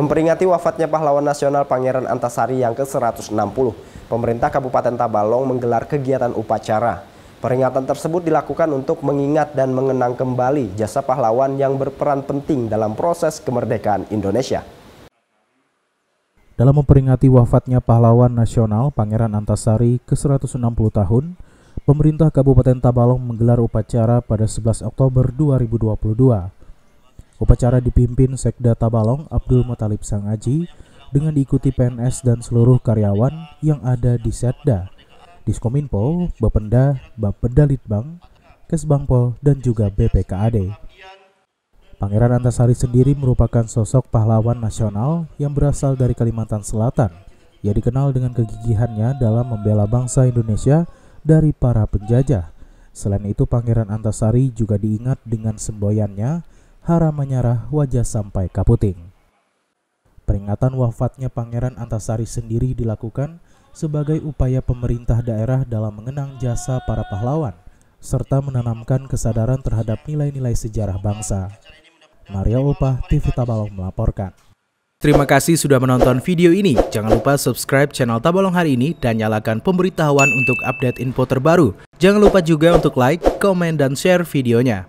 Memperingati wafatnya pahlawan nasional Pangeran Antasari yang ke-160, pemerintah Kabupaten Tabalong menggelar kegiatan upacara. Peringatan tersebut dilakukan untuk mengingat dan mengenang kembali jasa pahlawan yang berperan penting dalam proses kemerdekaan Indonesia. Dalam memperingati wafatnya pahlawan nasional Pangeran Antasari ke-160 tahun, pemerintah Kabupaten Tabalong menggelar upacara pada 11 Oktober 2022 Upacara dipimpin Sekda Tabalong Abdul Mutalib Sang Aji dengan diikuti PNS dan seluruh karyawan yang ada di Setda, Diskominfo, Bapenda, Bapenda Litbang, Kesbangpol, dan juga BPKAD. Pangeran Antasari sendiri merupakan sosok pahlawan nasional yang berasal dari Kalimantan Selatan. Ia dikenal dengan kegigihannya dalam membela bangsa Indonesia dari para penjajah. Selain itu, Pangeran Antasari juga diingat dengan semboyannya hara menyerah wajah sampai kaputing. Peringatan wafatnya Pangeran Antasari sendiri dilakukan sebagai upaya pemerintah daerah dalam mengenang jasa para pahlawan serta menanamkan kesadaran terhadap nilai-nilai sejarah bangsa. Maria Upah, TV Tabalong melaporkan. Terima kasih sudah menonton video ini. Jangan lupa subscribe channel Tabalong hari ini dan nyalakan pemberitahuan untuk update info terbaru. Jangan lupa juga untuk like, komen, dan share videonya.